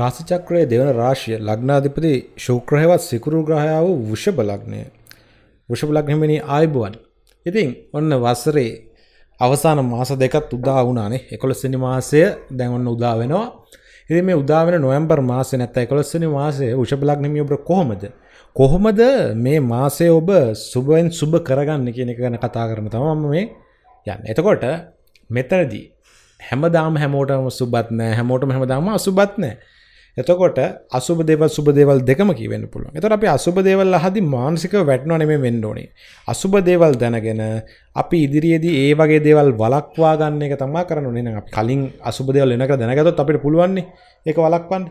රාශි චක්‍රයේ දෙවන රාශිය ලග්නාධිපති ශුක්‍ර හේවත් සිකුරු ග්‍රහයා වූ වෘෂභ ලග්නය. වෘෂභ ලග්න හිමිනි ආයුබෝවන්. ඉතින් ඔන්න වසරේ අවසාන මාස දෙකත් උදා වුණානේ 11 වෙනි මාසය දැන් ඔන්න උදා වෙනවා. ඉතින් මේ උදා වෙන නොවැම්බර් මාසේ නැත්නම් 11 වෙනි මාසේ වෘෂභ ලග්න හිමි ඔබ කොහොමද? කොහොමද මේ මාසය ඔබ සුබෙන් සුබ කරගන්නේ කියන එක ගැන කතා කරන්න තමයි මම මේ යන්නේ. එතකොට මෙතනදී හැමදාම හැමෝටම සුබත් නෑ හැමෝටම හැමදාම අසුබත් නෑ. එතකොට අසුබ දේවල් සුබ දේවල් දෙකම කියවෙන්න පුළුවන්. එතකොට අපි අසුබ දේවල් අහදී මානසිකව වැටෙනව නෙමෙයි වෙන්න ඕනේ. අසුබ දේවල් දැනගෙන අපි ඉදිරියේදී ඒ වගේ දේවල් වළක්වා ගන්න එක තමයි කරන්න ඕනේ. එහෙනම් අපි කලින් අසුබ දේවල් වෙනකලා දැනගත්තොත් අපිට පුළුවන් නේ ඒක වළක්වන්න.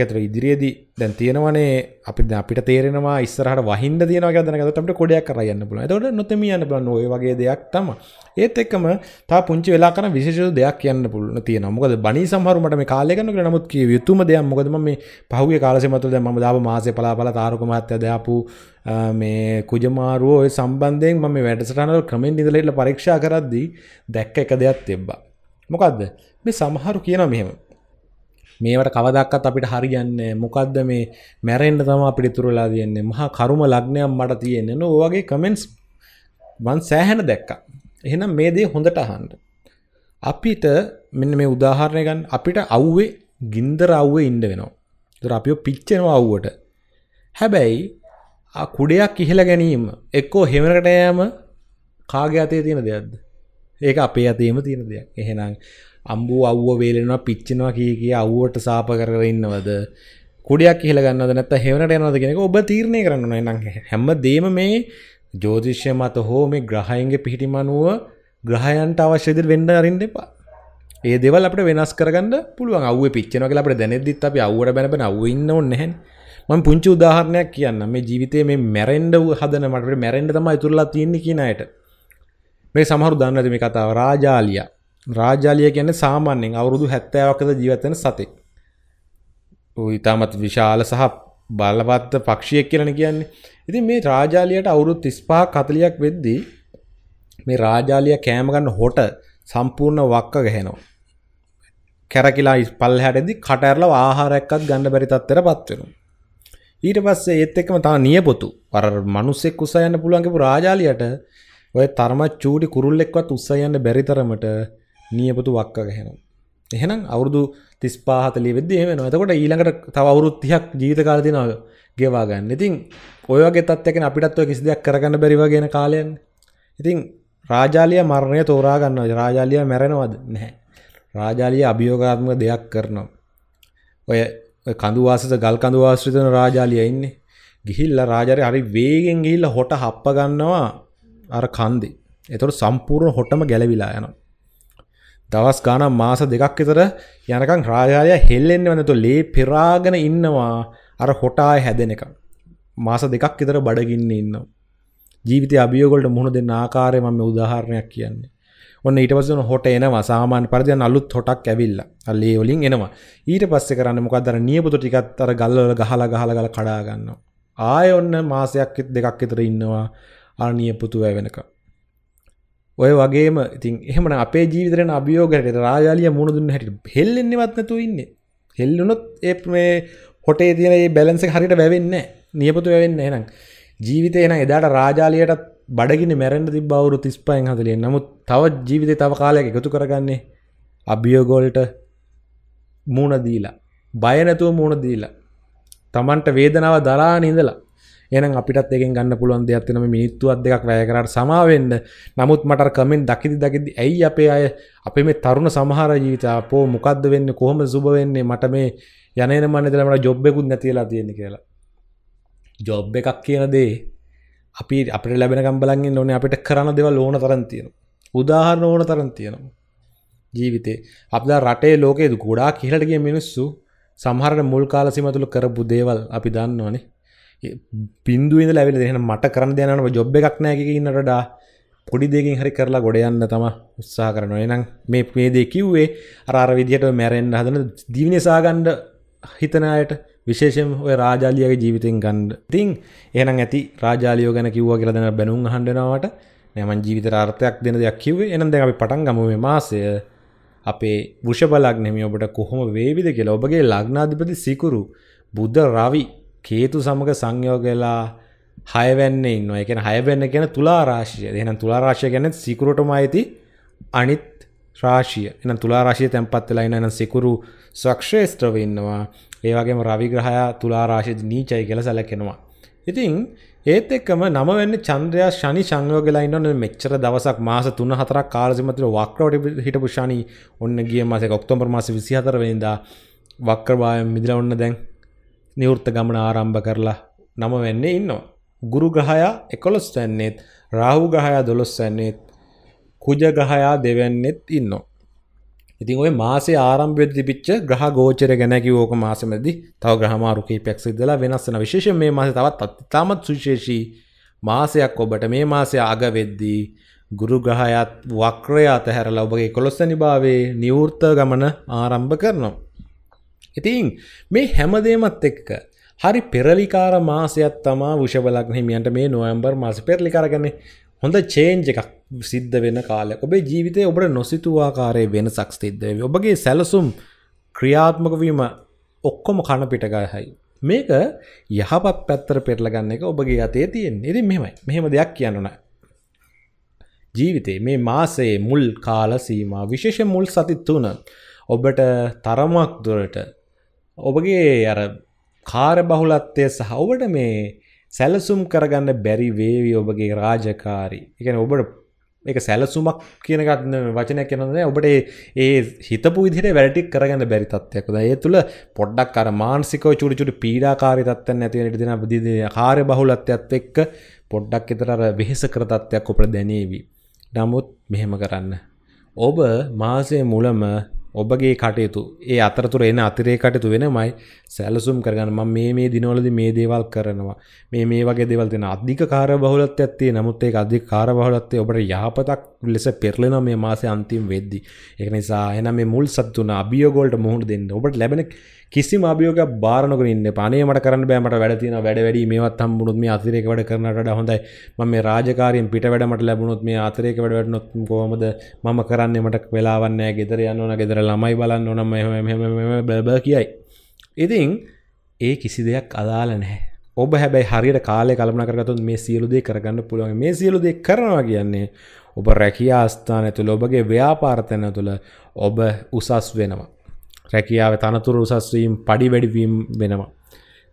එකතර ඉදිරියේදී දැන් තියෙනවනේ අපි අපිට තේරෙනවා ඉස්සරහට වහින්න තියෙනවා කියලා දැනගත්තොත් අපිට කොඩයක් කරලා යන්න පුළුවන්. එතකොට නොතෙමී යන්න පුළුවන් ওই වගේ දෙයක් තමයි. ඒත් එක්කම තා පුංචි වෙලා කරන විශේෂ දෙයක් කියන්න පුළුවන් තියෙනවා. මොකද බණී සමහරු මට මේ කාලය ගන්න කියලා නමුත් කිය යුතුම දෙයක්. මොකද මම මේ පහුගිය කාලසීමාවතුල දැන් මම දාපු මාසේ පලාපල තාරක මහත්තයා දාපු මේ කුජමාරුව ඔය සම්බන්ධයෙන් මම මේ වැඩසටහනවල ක්‍රමෙන් ඉඳලා පරීක්ෂා කරද්දී දැක්ක එක දෙයක් තිබ්බා. මොකද්ද? මේ සමහරු කියනවා මෙහෙම. මේවට කවදක්කත් අපිට හරියන්න මොකක්ද මේ මැරෙන්ට තම අපිට තුරලා තියන්නේ මහා කරුම ලග්නයක් මට තියෙන්න්න ඕගේ කමෙන්ස් වන් සෑහැන දැක්ක එහෙනම් මේ දේ හොඳට අහන්ට අපිට මෙන්න මේ උදාහරණයගන් අපිට අව්වේ ගින්දර අව්වේ ඉන්ඩ වෙනවා තුර අපිෝ පිච්චෙනවා අව්වට හැබැයි කුඩයක් ඉහල ගැනීම එක්කෝ හෙමරකට යෑම කාග අතේ තියෙන දෙයක්ද ඒක අපේ අතේම තියෙන දෙයක් එහෙනම් අම්බූ අව්ව වේලෙනවා පිච්චිනවා කිය කිය අව්වට සාප කර ඉන්නවද කුඩයක් කියල ගන්න නැත හෙවනට යනවද කෙනෙක ඔබ තීරණය කරන්න නම් හැම දේම මේ ජෝතිෂ්‍ය මත හෝ මේ ග්‍රහයන්ගේ පිහිටිමනුව ග්‍රහයන්ට අවශ්‍යදිර වෙන්ඩ අරින්න එපා ඒ දෙවල් අපට වෙනස් කරගන්න පුළුවන් අව්ව පිච්චන කල අපට දැනෙදදිත් අපි අව්වට බැන අවන්න නැහැ මං පුංචි උදාහරණයක් කියන්න මේ ජීවිතය මේ මැරෙන්ඩ හදන මට මැරෙන්ඩ තම ඉතුරලා තියන්නේ කියනයට මේ සමහරු දන්නද මේ කතාව රාජාලියා රාජාලිය ගැන සාමාන්‍යෙන් අවුරුදු හැත්තෑවක්කද ජීවත්වන සතෙක් ඉතාමත් විශාල සහ බලවත්ත පක්ෂියක් කියලන කියන්නේ ඉති මේ රාජාලියට අවුරුත් තිස්පා කතලියක් වෙද්දී මේ රාජාලිය කෑමගන්න හොට සම්පූර්ණ වක්ක ගැහෙනවා කැරකිලා ඉස් පල් හැටදි කටඇරල ආහාරැක්කත් ගණඩ බැරිතත්තර පත්වෙනු ඊට පස්සේ ඒත් එක්ම තා නියපොතු වර මනුස්සෙක් උසයන්න පුළුවන්ගේ රාජාලියට ඔය තරම චූඩි කුරුල්ලෙක්වත් උත්සයන්න බැරිතරමට නියපොතු වක්ක ගැහෙනවා. එහෙනම් අවුරුදු 35 40 වෙද්දී එහෙම වෙනවා. එතකොට ඊළඟට තව අවුරුදු 30ක් ජීවිත කාලය දෙනවා ගෙවා ගන්න. ඉතින් ඔය වගේ තත්ත්වයකින් අපිටත් ඔය කිසි දෙයක් කරගන්න බැරි වගේ යන කාලයන්නේ. ඉතින් රාජාලිය මරණය තෝරා ගන්නවද? රාජාලිය මැරෙනවද? නැහැ. රාජාලිය අභියෝගාත්මක දෙයක් කරනවා. ඔය කඳුවාසත ගල් කඳුවාශ්‍රිතන රාජාලිය ඉන්නේ. ගිහිල්ලා රාජාරි හරි වේගෙන් ගිහිල්ලා හොට හප්ප ගන්නවා අර කන්දේ. ඒතකොට සම්පූර්ණ හොටම ගැලවිලා යනවා. දවස් ගාන මාස දෙකක් විතර යනකං රාජාලය හෙල්ලෙන්න්න වනතු ලේ පෙරාගෙන ඉන්නවා අර හොටා හැදෙන එක. මාස දෙකක් විතර බඩගින්න ඉන්න. ජීවිත අභියෝගොලට මුහුණ දෙන්න ආකාරය මම උදාහරණයක් කියන්නේ. ඔන්න ඊට පස්සෙ හොට එනවා සාමාන්‍ය පරිදි අලුත් හොටක් ඇවිල්ලා. අර ලේ වලින් එනවා. ඊට පස්සේ කරන්නේ මොකක්ද අර නියපොතු ටිකත් අර ගල්වල ගහලා ගහලා ගහලා කඩා ගන්නවා. ආයෙ ඔන්න මාසයක් දෙකක් විතර ඉන්නවා අර නියපොතු වැවෙනකම්. ඔය වගේම ඉතින් එහෙමන අපේ ජීවිතරන අභියෝගයට රාජාලිය මුණ දුන්න හැට හෙල්ලෙන්නවත්නතු ඉන්න හෙල්ලුනොත් ඒ මේ හොටේ තියෙන ඒ බැලන්ස හරිට වැවෙන්න නියපතු වැවෙන්න එනම් ජීවිත එන එදාට රාජාලියටත් බඩගෙන මැරෙන්ට තිබ බවරු තිස්පයන් හදලිය නමුත් තවත් ජීවිතය තව කාලයක එකතු කරගන්නේ අභියෝගෝල්ට මූුණ දීලා බයනැතුව මූුණ දීලා තමන්ට වේදනාව දරා නිඳලා එන අපිටත් එකෙන් ගන්න පුළුවන් දෙයක් වෙනම මිනිත්තුවක් දෙකක් වැය කරාට සමාවෙන්න නමුත් මට කමෙන් දකිදි දකිදි ඇයි අපේ අය අපේ මේ තරුණ සමහර ජීවිත අපෝ මොකද්ද වෙන්නේ කොහොම සුබ වෙන්නේ මට මේ යනන මන්නදල මට ජොබ්බෙකුත් නැතිලා තියෙන කියලා ජොබ් එකක් කියන දේ අපි අප ලැබෙන ගම්බලන්ගෙන් ඕනේ අපිට කරන්න දෙව ලෝන තරන් තියෙන උදාහරණ ඕන තරන් තියෙනවා ජීවිතේ අපදා රටේ ලෝකයේද ගොඩා කියලටගේ මිනිස්සු සමහරට මුල් කාලසිම තුළ කරපු දේවල් අපි දන්නවනේ පින්දුවද ලැබෙන දෙන මට කරන යනම ජොබ් එකක් නෑකින්නටඩා පොඩි දෙකින් හරි කරලා ගොඩ යන්න තම උත්සා කරන එනම් මේ පේදේ කිව්වේ අරාර විදිහට මැරෙන්න්න හදන දිවිනිසාගණ්ඩ හිතනයට විශේෂෙන් ඔය රාජාලියගේ ජීවිතෙන් ගණ්ඩ තින් එහනම් ඇති රාජාලියෝ ගැන කිව්වා කියලා දෙන බැනුම් හඬනවට නෑමන් ජීවිත රාර්ථයක් දෙන දෙයක් කිවේ එනම් දෙ අපි පටන් ගමේ මාසය අපේ වෘෂ බලක් නෙමි ඔබට කොහොම වේවිද කියලා ඔබගේ ලග්නාධිපති සිකුරු බුද්ධ රවි කේතු සමග සංයෝගලා හයවැන්න ඉන්න එක හයවැන්න ගැන තුලා රාශිය එනම් තුලා රාශය ගැන සිකුරටම අයිති අනිත් රාශිය එන තුලා රාශිය තැන්පත් වෙලා ඉන්න එන සිකුරු සක්ෂේෂ්ත්‍රව ඉන්නවා ඒ වගේම රවි ග්‍රහයා තුලා රාශිය නීචයි කියලා සැලකෙනවා ඉතින් ඒත් එක්කම නමවෙන්න චන්ද්‍රයා ශනි සංයෝගලා ඉන්න මෙච්චර දවසක් මාස 3 4ක් කාලසීමතුල වක්‍රවට හිටපු ශනි ඔන්න ගිය මාසේ ඔක්තෝබර් මාසේ 24 වෙනිදා වක්‍රභාවයෙන් මිදලා ඔන්න දැන් නිවෘත්ත ගමන ආරම්භ කරලා නම වෙන්නේ ඉන්නවා. ගුරු ගහයා එකොළොස් වැන්නේත් රාහු ගහයා දොළොස් වැන්නේත් කුජ ගහයා දෙවැන්නෙත් ඉන්නවා. ඉතින් ඔය මාසේ ආරම්භයේදී තිබිච්ච ග්‍රහ ගෝචර ගැන කිව්වෝක මාසෙමදී තව ග්‍රහ මාරු කීපයක් සිද්ධ වෙලා වෙනස් වෙන විශේෂයෙන් මේ මාසේ තවත් අත්‍යතාමත් සුවිශේෂී මාසයක් ඔබට මේ මාසය අග වෙද්දී ගුරු ග්‍රහයත් වක්‍රය අතහැරලා ඔබගේ 11 වෙනි භාවයේ නිවෘත්ත ගමන ආරම්භ කරනවා. ඉතින් මේ හැමදේමත් එක්ක හරි පෙරලිකාර මාසයක් තමා විෂබලක්නහිමියන්ට මේ නොයම්බර් මාස පෙරලිකාරගන හොඳ චේන්ජ එකක් සිද්ධ වෙන කාලය ඔබේ ජීවිතය ඔබට නොසිතුවාකාරය වෙන සක්ස්තිද්ධව ඔබගේ සැලසුම් ක්‍රියාත්මකවීම ඔක්කොම කණ පිටගහයි මේක යහපත් පැත්තර පෙරලගන්න එක ඔබගේ අතේ තියෙන් එති මෙමයි මෙහෙම දෙයක් කියන්නන ජීවිතේ මේ මාසයේ මුල් කාල සීම විශේෂ මුල් සතිත් වන ඔබට තරමක් දුරට ඔබගේ අර කාර බහුලත්වය සහ ඔබට මේ සැලසුම් කරගන්න බැරි වේවි ඔබගේ රාජකාරි එකන ඔබට එක සැලසුමක් කියනගත්න වචනයක් කියනද ඔබට ඒ හිතපු විදිට වැටික් කරගන්න බැරි තත්වයකද ඒ තුළ පොඩ්ඩක් අර මාන්සිකෝ චුඩි චුඩි පීඩාකාරි තත්වන්න ඇති නිටිදින දිද කාරය බහුලත්යත් එක්ක පොඩ්ඩක් එතර වෙහෙස කර තත්වයක් ඔපට දැනේවි. නමුත් මෙහෙම කරන්න. ඔබ මාසය මුලම ඔබගේ කටයුතු ඒ අතරතුර එන අතිරේ කටයුතු වෙනමයි සැලසුම් කරගන්න මම මේ මේ දිනවලදී මේ දේවල් කරනවා මේ මේ වගේ දේවල් දෙන අධික කාර්ය බහුලත්වයක් තියෙන නමුත් ඒක අධික කාර්ය බහුලත්වය ඔබට යහපතක් ලෙස පෙරලෙන මේ මාසය අන්තිම් වෙද්දි. එක නිසා එන මේ මුල් සත්තුන අභියෝගෝල්ට මුහුණ දෙන්න ඔබට ලැබෙන කිසිම අභියෝග බාරනක ඉන්න පනේ මට කරන්න බෑමට වැඩ තියෙන වැඩ වැඩි මේවත් හම්බුනොත් මේ අතිරේක වැඩ කරනට වඩා හොඳයි. මම මේ රාජකාරියෙන් පිට වැඩමට ලැබුණොත් මේ අතිරේක වැඩ වැඩනොත් කොහොමද මම කරන්නේ මට වෙලාවක් නැහැ. ගෙදර යන්න ඕන, ගෙදර ළමයි බලන්න ඕන මෙහෙම මෙහෙම මෙහෙම බබ කියයි. ඉතින් ඒ කිසි දෙයක් අදාළ නැහැ. ඔබ හැබැයි හරියට කාලය කළමන කරගතුන් මේ සියලුදේ කරගන්න පුළුවන් මේ සියලුදේ කරනවා කියන්නේ ඔබ රැකියා ස්ථානය තුළ ඔබගේ ව්‍යාපාර්තනය තුළ ඔබ උසස් වෙනවා. රැකියාව තනතුර උසස්වීම් පඩි වැඩිවීම් වෙනවා.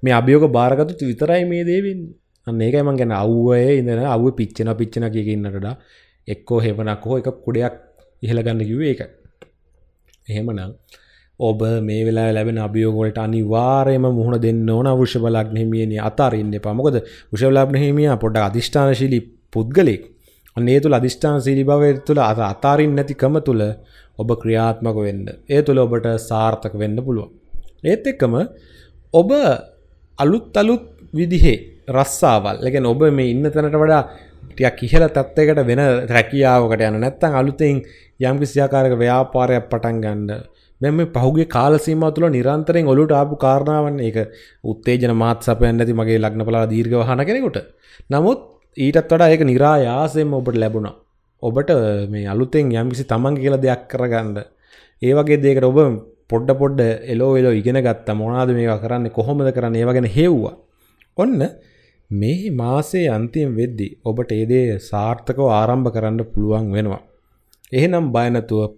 මේ අභියෝග භාරගතුතු විතරයි මේ දේවින් අන්න ඒකයිමන් ගැන අව්වය ඉඳන අව් පිච්චෙන පිච්චන කියකින්නටට එක්කෝ හෙමනක් හෝ එකක් කුඩයක් ඉහළගන්න කිව් එක. එහෙමනම් ඔබ මේ වෙලා ලැබෙන අභියෝගොලට අනිවාර්යම මුහුණ දෙන්න ඕන අවුෂ බලක් හිමියනි අතාරන්න පමකොද විෂවලාබ්න හිමිය පොඩ්ඩ අධිෂ්ඨානශීලි පුද්ගලෙක් අන්නේ තුළ අධිෂ්ඨාන සීලී භවය තුළ අර අතාරින් නැතිකම තුළ ඔබ ක්‍රියාත්මක වෙන්න. ඒ තුළ ඔබට සාර්ථක වෙන්න පුළුවන්. ඒත් එක්කම ඔබ අලුත් අලුත් විදිහේ රස්සාවල්. ඒ ඔබ මේ ඉන්න තැනට වඩා ටිකක් ඉහළ තත්ත්වයකට වෙන රැකියාවකට යන නැත්නම් අලුතෙන් යම්කිසි ආකාරයක ව්‍යාපාරයක් පටන් ගන්න. දැන් මේ පහුගිය කාල සීමාව තුළ නිරන්තරයෙන් ඔලුවට ආපු කාරණාවන් ඒක උත්තේජන මාත් සපයන්නේ නැති මගේ ලග්නපලාල දීර්ඝ වහන කෙනෙකුට. නමුත් ඊටත් වඩා ඒක නිරායාසයෙන් ඔබට ලැබුණා ඔබට මේ අලුතෙන් යම්කිසි තමන් කියල දෙයක් කරගන්න ඒ වගේ දෙකට ඔබ පොඩ්ඩ පොඩ්ඩ එලෝ එලෝ ඉගෙන ගත්ත මොනාද මේවා කරන්න කොහොමද කරන්න ඒ ගැන හෙව්වා ඔන්න මේ මාසේ අන්තිම වෙද්දි ඔබට ඒදේ සාර්ථකව ආරම්භ කරන්න පුළුවන් වෙනවා. එහෙනම් බයනතුව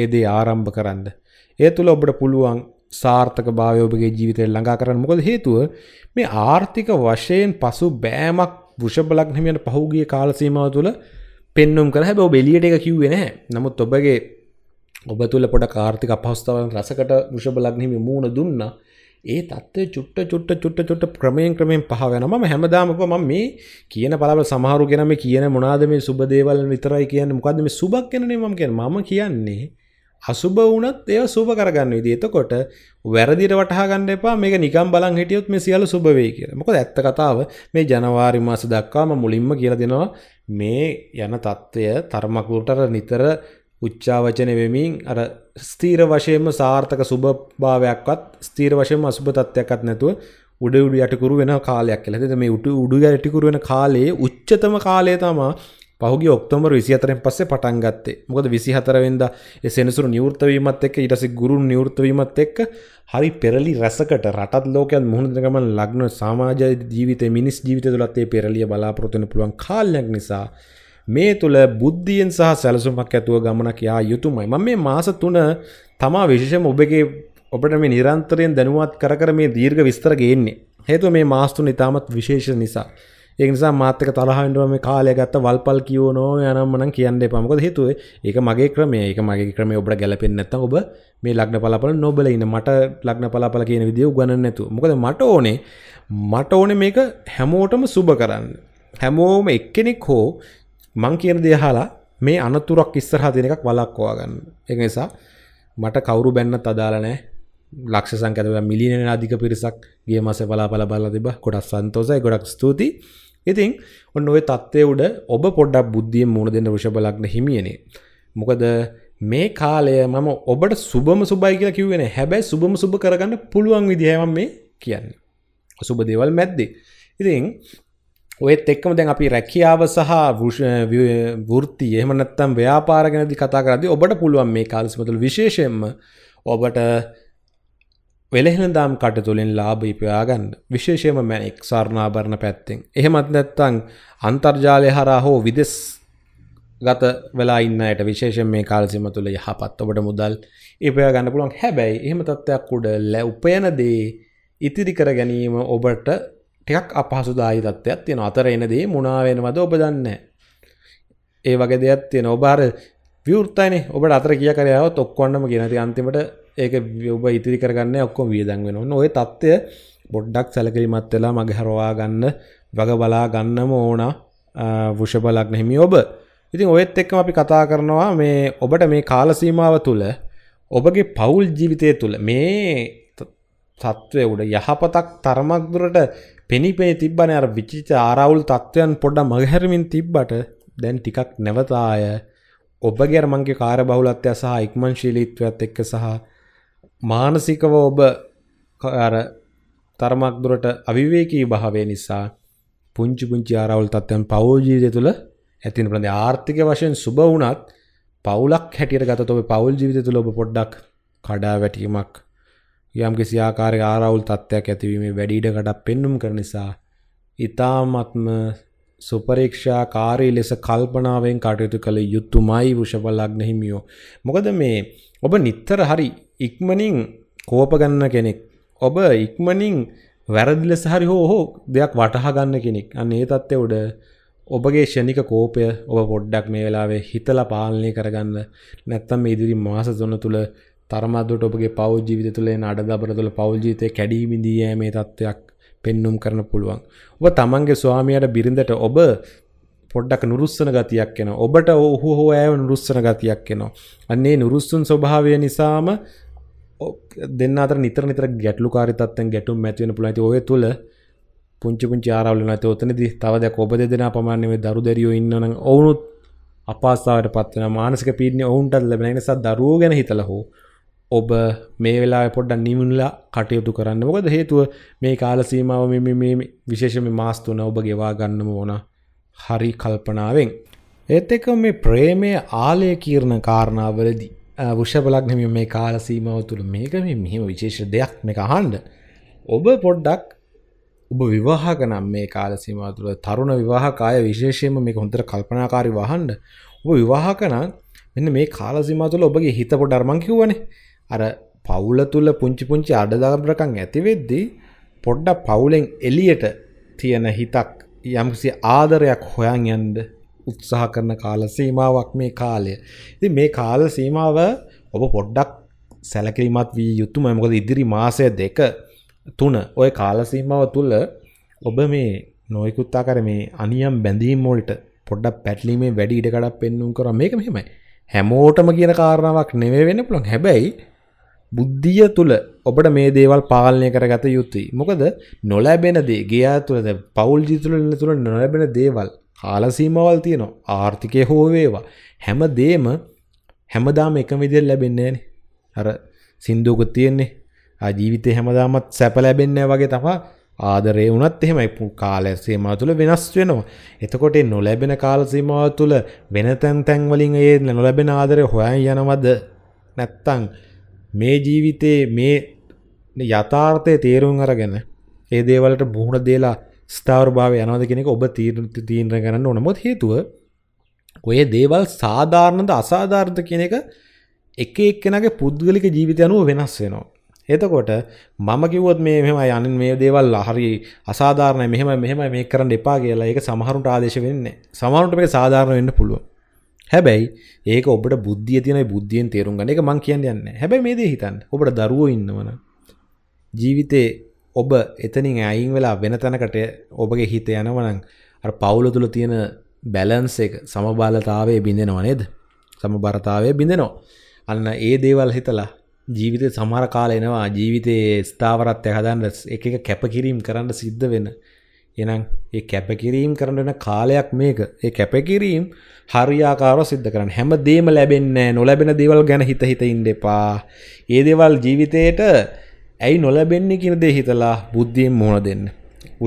ඒදේ ආරම්භ කරන්න. ඒ තුළ ඔබට පුළුවන් සාර්ථක භාවය ඔබගේ ජීවිතය ළඟා කරන්න මොකද හේතුව මේ ආර්ථික වශයෙන් පසු බෑමක් ෘෂභ ලක්නමියට පහුගිය කාලසීමාව තුළ පෙන්නුම් කර හැබැ බෙලියට එක කිව්වෙන නමුත් ඔබගේ ඔබ තුළ පොඩ කාර්තික අපහස්ථාවන් රසකට ෘෂභ ලක්නහිම මූුණ දුන්න ඒ තත්ේ චුට්ට චුට්ට චුට්ට චුට්ට ක්‍රමයෙන් ක්‍රමෙන් පහවෙනම හැමදාමක ම මේ කියන පලබ සමහරු කෙනම කියන මොනාද මේ සුබදේවල් විතරයි කියන්න මොකද මේ සුබක් කෙනනීම කිය මම කියන්නේ අසුබ වුණත් ඒව සුබ කරගන්න විදිහ. එතකොට වැරදිට වටහා ගන්න එපා මේක නිකන් බලන් හිටියොත් මේ සියල්ල සුබ වෙයි කියලා. මොකද ඇත්ත කතාව මේ ජනවාරි මාස දක්වාම මුලින්ම කියලා දෙනවා මේ යන తত্ত্বය තර්මකුරට නිතර උච්චාවචන වෙමින් අර ස්ථීර වශයෙන්ම සාර්ථක සුබභාවයක්වත් ස්ථීර වශයෙන්ම අසුබ තත්ත්වයක්වත් නැතුව උඩ උඩු යටිකුරු වෙන කාලයක් කියලා. එතකොට මේ උඩු උඩු යටිකුරු වෙන කාලයේ උච්චතම කාලය තමයි පහුගේ ඔක්තෝබර් 24න් පස්සේ පටන් ගත්තේ. මොකද 24 වෙනිදා ඒ සෙනසුරු නිවෘත්ත වීමත් එක්ක ඊට පස්සේ ගුරුන් නිවෘත්ත වීමත් එක්ක හරි පෙරලි රසකට රටත් ලෝකයත් මුහුණ දෙන ගමන් ලග්න සමාජ ජීවිතේ මිනිස් ජීවිතය තුළත් මේ පෙරලිය බලාපොරොත්තු වෙන පුළුවන් කාලයක් නිසා මේ තුළ බුද්ධියෙන් සහ සැලසුමක් ඇතුව ගමනක් යා යුතුමයි. මම මේ මාස 3 තමා විශේෂම ඔබගේ ඔබට මේ නිරන්තරයෙන් දැනුවත් කර කර මේ දීර්ඝ විස්තර ගේන්නේ. හේතුව මේ මාස 3 ඉතාමත් විශේෂ නිසා. ඒනිසා මාතක තරහන්ටුවම කාලය ගත්ත වල්පල් කියවනෝ යනම්මන කියන්නේ පමකොද හේතුව ඒක මගේ ක්‍රමය එක මගේ ක්‍රමය ඔබට ගැලපෙන්න්නත්ත ඔබ මේ ලක්න පලාපල නොබල ඉන්න මට ලක්න පලාපල කියන විදිිය ගන්න නැතු මොකද මට ඕනේ මට ඕන මේක හැමෝටම සුබ කරන්න හැමෝම එක්කෙනෙක් හෝ මං කියන දෙහලා මේ අනතුරක් ඉස්සරහ දෙන එකක් වලක්වා ගන්න එක නිසා මට කවුරු බැන්න අදාලනෑ ලක්ෂ සංකතව මිලියන අධික පිරිසක් ගේ මස බලාපල බල තිබ කොටස් සන්තෝසයි ගොඩක් ස්තුති ඉතින් ඔන්න ඔය තත්වය උඩ ඔබ පොඩ්ඩක් බුද්ධිය මුණ දෙන්න විෂබලක්න හිමියනේ මොකද මේ කාලය මම ඔබට සුබම සුබයි කියලා කිවෙන හැබැයි සුබම සුබ කරගන්න පුළුවන් විදිහම මේ කියන්න සුබ දේවල් මැද්දේ ඉතින් ඔයත් එක්කම දැන් අපි රැකියාව සහ වෘත්ති එහමනත්තම් ව්‍යාපාරගෙනදි කතා කරදි ඔබට පුළුවන් මේ කාලසිමතුළ විශේෂයෙන්ම ඔබට වෙළහෙළදාම් කටතුළින් ලාභී පොයාගන්න විශේෂයම මැනෙක් සාරණාභරණ පැත්තෙන්. එහෙමත් නැත්තං අන්තර්ජාලය හරා හෝ විදෙස් ගත වෙලා ඉන්නට විශේෂෙන් මේ කාල්සිම තුළ යහපත් ඔබට මුදල් ඒපය ගන්න පුළුවන් හැබැයි එහෙම තත්ත්වයක් උඩ ලැ උපයන දේ ඉතිරි කර ගැනීම ඔබට ටිකක් අපහසුදායි තත්ත්වයක් තියෙන අතර එන දේ මුණාවෙනවද ඔබ දන්න. ඒ වගේ දෙයක් තියෙන ඔබාර විවෘත්තයිනේ ඔබට අතර කිය කරයාවත් ඔක්කොන්නම ගෙනති අන්තිමට ඒක ඔබ ඉතිරි කරගන්න ඔක්කො වියදන් වෙන ඔන්න ඔය තත්ත්වය බොඩ්ඩක් සැලකිලිමත් වෙලා මගහැරවා ගන්න වග බලා ගන්නම ඕන වෘෂභලක් නැහිමි ඔබ ඉතින් ඔයත් එක්කම අපි කතා කරනවා මේ ඔබට මේ කාලසීමාව තුළ ඔබගේ පවුල් ජීවිතය තුළ මේ තත්ත්වය උඩ යහපතක් තරමක් දුරට පෙනිපේ තිබ්බන අර විචිත ආරවුල් තත්ත්වයන් පොඩ්ඩ මගහැරමින් තිබ්බට දැන් ටිකක් නැවතාය ඔබගේ අරමන්ගේ කාර බහුලත්වය සහ ඉක්මන් ශීලීත්වයත් එක්ක සහ මානසිකව ඔබ අර තරමක් දුරට අවිවේකී භාවය නිසා පුංචි පුංචි ආරවුල් තත්ත්වයන් පවුල් ජීවිතය තුළ ඇතිවෙන ප්‍රති ආර්ථික වශයෙන් සුබ වුණත් පවුලක් හැටියට ගතත් ඔබ පවුල් ජීවිතය තුළ ඔබ පොඩ්ඩක් කඩා වැටීමක් යම් කිසි ආකාරයක ආරවුල් තත්ත්වයක් ඇතිවීමේ වැඩි ඉඩ කඩක් පෙන්눔 කරන නිසා ඊ타ත්ම සුපරීක්ෂාකාරී ලෙස කල්පනාවෙන් කටයුතු කළ යුතුයමයි වෘෂභ ලග්න හිමියෝ මොකද මේ ඔබ නිතර හරි ඉක්මනින් කෝපගන්න කෙනෙක් ඔබ ඉක්මනින් වැරදිල සහරි හෝ හෝ දෙයක් වටහගන්න කෙනෙක් අන්න ඒ තත්ත්ය උඩ ඔබගේ ෂණික කෝපය ඔබ පොඩ්ඩක් මේ වෙලාවේ හිතල පාලනය කරගන්න නැත්තම් ඉදිරි මාස දොන තුළ තරමදට ඔබගේ පව් ජීවිත තුළේ අඩදබර තුළ පවල්ජීතය කැඩීමිදීය මේ තත්ත්වයක් පෙන්නුම් කරන පුළුවන් ඔබ තමන්ගේ ස්වාමියයට බිරිඳට ඔබ පොඩ්ඩක් නුරුස්සන ගතියක් එෙන ඔබට ඔහු හෝ ඇව නුරුස්සන ගතියක් එෙනවා අන්නේ නුරුස්සුන් ස්වභාවය නිසාම දෙන්න අතර නිතර නිතර ගැටලු කාරිතත්තන් ගැටුම් මැතිවෙන පුලති ඔය තුළ පුංචි පුංචි ආරවල නත ඔතනදි තවද ඔබ දෙෙන පමාණේ දරු දැරියෝ ඉන්නන ඔවුනුත් අපාසාාවට පත්වන මානසික පීඩනය ඔවුන්ටත් ලැබෙන නිසා දරුවෝ ගැන හිතල හෝ ඔබ මේ වෙලා පොඩ්ඩ නිමුල්ලා කටයුතු කරන්න මොකද හේතුව මේ කාලසීමාව මේ විශේෂම මාස්තුන ඔබ ගෙවා ගන්නම ඕන හරි කල්පනාවෙන්. ඒත් එක මේ ප්‍රේමය ආලය කීරණ කාරණාවලදී වෘෂපලක් නම මේ කාලසීමාව තුළ මේක මෙහෙම විශේෂ දෙයක් මේ අහන්ඩ ඔබ පොඩ්ඩක් ඔබ විවාහක නම් මේ කාලසීම තුළ තරුණ විවාහකාය විශේෂයම මේ හොඳර කල්පනාකාරි වහන්ඩ ඔබ විවාහකනම් මෙන්න මේ කාලසිීම තුළ ඔබගේ හිත පොඩර්මංකිවනේ අර පවුල තුල පුංචි පුංචි අඩදාම්රකං ඇතිවෙද්දී පොඩ්ඩ පවුලෙන් එලියට තියෙන හිතක් යම්සි ආදරයක් හොයන් යන්ද උත්සාහ කරන කාල සීමාවක් මේ කාලය. ඉතින් මේ කාල සීමාව ඔබ පොඩ්ඩක් සැලකිලිමත් වී යුතුමයි. මොකද ඉදිරි මාසය දෙක තුන ඔය කාල සීමාව තුල ඔබ මේ නොයෙකුත් ආකාර මේ අනියම් බැඳීම් වලට පොඩ්ඩක් පැටලීමේ වැඩි ඉඩකඩක් පෙන්වුම් කරා. මේක මෙහෙමයි. හැමෝටම කියන කාරණාවක් නෙමෙයි වෙන්න පුළුවන්. හැබැයි බුද්ධිය තුළ ඔබට මේ දේවල් පාලනය කරගත යුතුයි. මොකද නොලැබෙන දේ ගියා තුළද පවුල් ජීතුල තුළ නොලැබෙන දේවල් කාලසීමවල් තියෙනවා ආර්ථිකය හෝ වේවා හැම දේම හැමදාම එකම විදිහට ලැබෙන්නේ නැහනේ අර සින්දුවකුත් තියෙන්නේ ආ ජීවිතේ හැමදාමත් සැප ලැබෙන්නේ වගේ තමයි ආදරේ වුණත් එහෙමයි කාලය සීමාව තුළ වෙනස් වෙනවා. එතකොට ඒ නොලැබෙන කාල සීමාව තුළ වෙන තැන් තැන් වලින් ඒ නොලැබෙන ආදරේ හොයන් යනවද? නැත්තම් මේ ජීවිතේ මේ යථාර්ථය තේරුම් අරගෙන ඒ දේවල්ට මුහුණ දෙලා ස්ථාවර භාව යනවද කෙනෙක ඔබ තීරණ තීන්ර කරන්න ඕනමොත් හේතුව ඔය දේවල් සාධාරණද අසාධාර්ථ කියන එක එක එක්කෙනගේ පුද්ගලික ජීවිත අනුව වෙනස් වෙනවා. එතකොට මම කිව්වොත් මේ මෙහෙම යන්න මේ දේවල් හරි අසාධාරණයි මෙහෙම මෙහෙම මේ කරන්න එපා කියලා ඒක සමහරුන්ට ආදේශ වෙන්නේ. සමහරුන්ට මේක සාධාරණ වෙන්න පුළුවන්. හැබැයි ඒක ඔබට බුද්ධිය තියෙනයි බුද්ධියෙන් තේරුම් ගන්න. ඒක මං කියන්නේ නැහැ. හැබැයි මේ දේ හිතන්න. ඔබට දරුවෝ ඉන්නවනම් ජීවිතේ ඔබ එතනින් ඇයින් වෙලා වෙන තැනකට ඔබගේ හිත යනවනං අ පවුල තුළ තියෙන බැලන්ස එක සමබාලතාවේ බිඳෙනවා නේද සමබරතාවය බිඳෙනවා අන්න ඒ දේවල් හිතලා ජීවිතය සමහර කාල එනවා ජීවිතයේ ස්ථාවරත් යහදන්න එක එක කැපකිරීම් කරන්න සිද්ධ වෙන එනම් ඒ කැපකිරීම් කරන්න කාලයක් මේක ඒ කැපකිරීම් හරියාකාරව සිද්ධ කරන්න හැම දේම ලැබෙන්නේ නොලැබෙන දේවල් ගැන හිත හිත ඉන්න එපා ඒ දේවල් ජීවිතයට ඇයි නොලැබෙන්නේ කියනදේ හිතලා බුද්ධියෙන් මුහුණ දෙන්න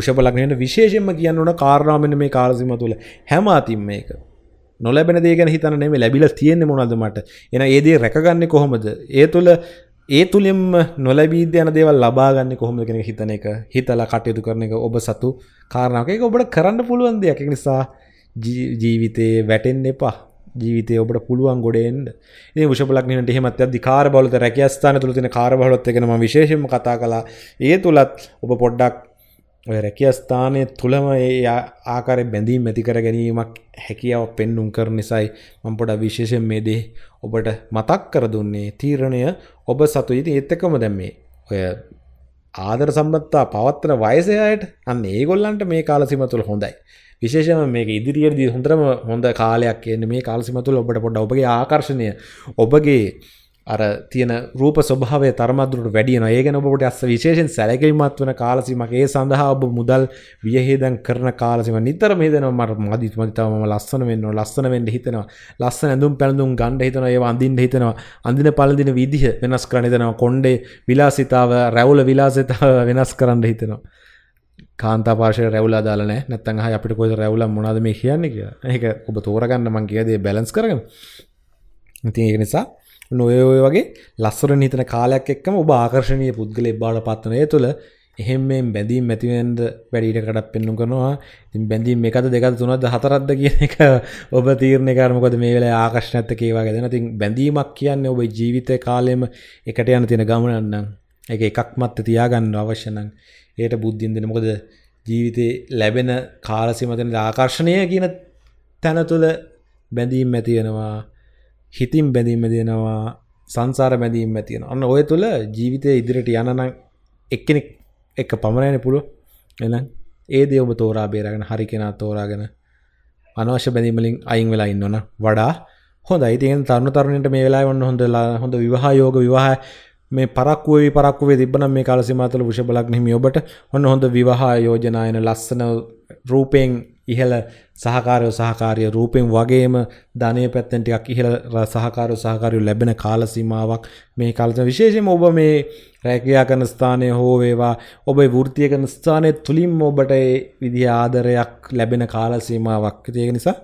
ෂපලක්නයට විශේෂෙන්ම කියන්නට කාරණාමෙන මේ කාරසිම තුළ හැම අතින් මේක නොලැබෙන දේගෙන හිතන නෙම ලැබිල තියෙන්නේ මොනද මට එන ඒදේ රැකගන්නේ කොහොමද ඒ තුළ ඒ තුළින්ම නොලැබීද යන දේවල් ලබාගන්න කොහොම කෙන හිතන එක හිතලා කටයුතු කරන එක ඔබ සතු කාරණාවක ඔබට කරන්න පුළුවන් දෙයක් නිසා ජීවිතයේ වැටෙන් එපා ජීවිතය ඔබට පුළුවන් ගොඩෙන් විෂපලක්නට එහෙමත් අධිකාර බලත රැකස්ථාන තුළ තින කාරබලොත් එකනම විශේෂම කතා කලා ඒ තුළත් ඔබ පොඩ්ඩක් රැකියස්ථානය තුළම ඒ ආකාර බැඳීම් ඇතිකර ගැනීමක් හැකියාව පෙන්නුම් කර නිසයි මම්පොඩ විශේෂෙන් මේදේ ඔබට මතක් කර දුන්නේ තීරණය ඔබ සතුයිති එත්තකම දැම්මේ ඔය ආදර සම්බත්තා පවත්වන වයසයට අන්න ඒගොල්ලන්ට මේ කාලසිම තුළ හොඳයි විශේෂම මේක ඉදිරියට දී හොඳරම හොඳ කාලයක් එන්න මේ කාලසිමතුල ඔබට පොඩ ඔබගේ ආකර්ශණය ඔබගේ අර තියෙන රූප ස්වභාවය තරමදුරට වැඩියන ඒ ගැන ඔබට අස්ස විශේෂෙන් සැලකිලිමත් වන කාලසීමක් ඒ සඳහා ඔබ මුදල් වියහේදම් කරන කාලසීම නිතර මේ දෙනවා මට මදි මදි තව මම ලස්සන වෙන්න ඕන ලස්සන වෙන්න හිතෙනවා ලස්සන ඇඳුම් පැළඳුම් ගන්න හිතෙනවා ඒව අඳින්න හිතෙනවා අඳින පළඳින විදිහ වෙනස් කරන්න හිතෙනවා කොණ්ඩේ විලාසිතාව රැවුල විලාසිතාව වෙනස් කරන්න හිතෙනවා කාන්තා පාශය රැවලා දාලන නැත්තන් හ අපිට කොද රැවල මොනාද මේ කියන්නේ කිය ඒක ඔබ තෝරගන්න මං කියදේ බැලන්ස් කරන ඉතින් ඒ නිසා නොයෝය වගේ ලස්සර නීතන කාලයක් එක්කම ඔබ ආකර්ශණය පුද්ගල එබ්බාට පත්වනය තුළ එහෙම මේ බැඳීම් ඇතිවෙන්ද වැඩිට කටක් පෙන්නු කරනවා ඉතින් බැඳීම් එකද දෙක තුනද හතරද්ද කියන එක ඔබ තීරණය කරමකොද මේ වෙලා ආකර්ශණ ඇත්ත කේවා ගැදෙන තින් බැඳීමක් කියන්නේ ඔබ ජීවිතය කාලයම එකට යන තියෙන ගමනන්නම් එක එකක් මත්ත තියාගන්න අවශ්‍යනං ඒයට බුද්ධින්දන මොකද ජීවිතේ ලැබෙන කාලසිමතන ආකර්ශණය කියන තැන තුළ බැඳීම් ඇතියෙනවා හිතින් බැඳීම දෙනවා සංසාර බැඳීම් ඇතියෙන ඔන්න ඔය තුළ ජීවිතය ඉදිරිට යනනම් එක්කෙනෙක් එක පමණයන පුළුව එන ඒ දේ ඔබ තෝරා බේරගෙන හරි කෙනා තෝරාගෙන අනවශ්‍ය බැඳීමලින් අයින් වෙලා ඉන්නවන වඩා හොඳ ඉතින් තරුණ තරුණයට මේ වෙලා ඔන්න හොඳලා හොඳ විවාහ යෝග විවාහ මේ පරක්කුවේ පරක්කුවේ තිබන මේ කාලසිමාතල විෂබලක් හිමි ඔබට ඔන්න හොඳ විවාහා යෝජනායන ලස්සන රූපයෙන් ඉහළ සහකාරය සහකාරය රූපෙන් වගේම ධනය පැත්තෙන් ටිකක් ඉහළ සහකාරය සහකාරය ලැබෙන කාලසීමාවක් මේ කාලස විශේෂයෙන් ඔබ මේ රැකයා කරන ස්ථානය හෝ වේවා ඔබේ වෘත්තිය කරන ස්ථානය තුලින් ඔබට ඒ විදිහ ආදරයක් ලැබෙන කාලසීමාවක් ඒක නිසා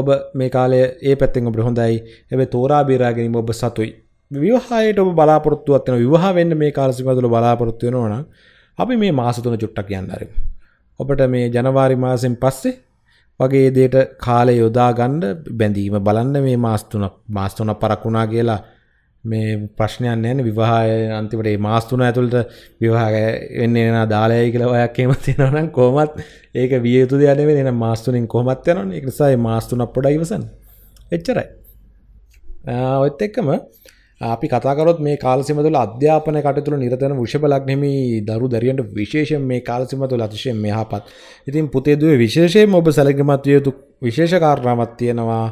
ඔබ මේ කාලය ඒ පැත්තෙන් ඔබට හොඳයි හැබැයි තෝරා බේරා ගැනීම ඔබ සතුයි විවාහයට ඔබ බලාපොරොත්තුවත් වෙන විවාහ වෙන්න මේ කාල සීමාව තුළ බලාපොරොත්තු වෙනවා නම් අපි මේ මාස තුන චුට්ටක් යන්න ආරෙමු. ඔබට මේ ජනවාරි මාසෙන් පස්සේ වගේ දේට කාලය යොදා ගන්න බැඳීම බලන්න මේ මාස තුනක් මාස තුනක් පරක් වුණා කියලා මේ ප්‍රශ්නයක් නැහැ නේ විවාහය අන්තිමට මේ මාස තුන ඇතුළත විවාහය වෙන්නේ නැනා දාලයයි කියලා ඔයක් එහෙම තියෙනවා නම් කොහොමත් ඒක විය යුතු දෙයක් නෙවෙයි එහෙනම් මාස තුනෙන් කොහොමත් යනවනේ ඒක නිසා මේ මාස තුනක් පොඩ්ඩක් ඉවසන්න එච්චරයි ඔයත් එක්කම අපි කතාකරොත් මේ කාලසිම තුළ අධ්‍යාපන කටතුළ නිරතන විෂපලක්නෙමි දරු දරියන්ට විශේෂෙන් මේ කාලසිම තුළ අතිශයෙන් මෙහාපත් ඉතින් පුතේදුව විශේෂයෙන් ඔබ සැලගමත්වය යුතු විශේෂකාරණාවත් තියෙනවා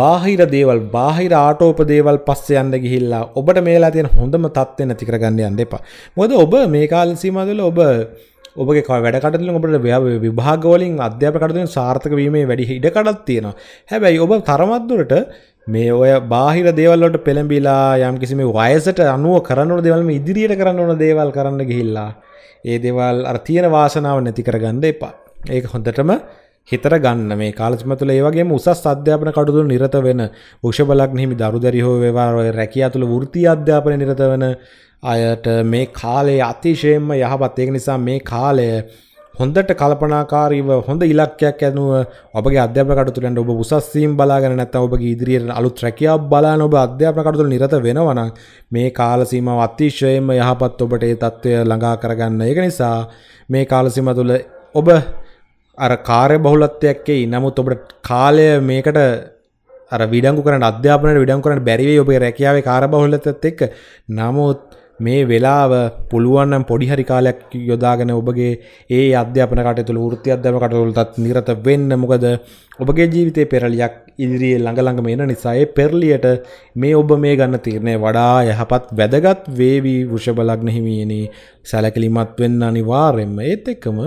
බාහිර දේවල් බාහිර ආටෝප දේවල් පස්සේ යන්න ගිහිල්ලා ඔබට මේලා තියෙන හොඳම තත්ත්වය නැති කරගන්න යන්න එපා මොකද ඔබ මේ කාලසීමාව තුළ ඔබ ඔබගේ වැඩකටලින් ඔබට විභාගවලින් අධ්‍යාපකටතුන් සාර්ථක වීමේ වැඩි ඉඩකඩත් තියෙනවා හැබැයි ඔබ තරමත්දුරට මේ ඔය බාහිර දේවල්ලට පෙළඹිලා යම් කිසිම වයසට අනුව කරන්නු දෙවල්ම ඉදිරියට කරන්න ඕන දේවල් කරන්න ගිහිල්ලා ඒ දෙවල් අර තියෙන වාසනාව නැති කරගන්න එපා ඒක හොඳටම හිතර ගන්න මේ කාලචම තුළ ඒවගේ උසස් අධ්‍යාපන කටුතු නිරත වෙන උෂබලක් හිමි දරු දැරිහෝ වේවාරය රැකිය තුළ ෘති අධ්‍යාපන නිරත වන අයට මේ කාලේ අතිශයෙන්ම යහපත් ඒක නිසා මේ කාලය හොඳට කල්පනාකාරීව හොඳ ඉලක්කයක් ඇනුව ඔබගේ අධ්‍යාපන කටයුතු වලින් ඔබ උසස්වීම බලාගෙන නැත්නම් ඔබගේ ඉදිරියට අලුත් රැකියාවක් බලාන ඔබ අධ්‍යාපන කටයුතු වල නිරත වෙනවා නම් මේ කාල සීමාව අතිශයින්ම යහපත් ඔබට ඒ తত্ত্বය ළඟා කරගන්න. ඒක නිසා මේ කාල සීමාව තුළ ඔබ අර කාර්ය බහුලත්වයක් එයි. නමුත් ඔබට කාලය මේකට අර විඩංගු කරන්න අධ්‍යාපනයේ විඩංගු කරන්න බැරි වෙයි ඔබේ රැකියාවේ කාර්ය බහුලත්වයත් එක්ක. නමුත් මේ වෙලාව පුළුවන්නම් පොඩිහරි කාලයක් යොදාගෙන ඔබගේ ඒ අධ්‍යාපන කටයුතු වෘත්ති අධ්‍යාපන කටයුතුලටත් නිරත වෙන්න මොකද ඔබගේ ජීවිතේ පෙරලියක් ඉදිරියේ ළඟ ළඟම එන නිසා ඒ පෙරලියට මේ ඔබ මේ ගන්න තීරණය වඩා යහපත් වැදගත් වේවි වෘෂභ ලග්න හිමියනි සැලකිලිමත් වෙන්න අනිවාර්යෙන්ම ඒත් එක්කම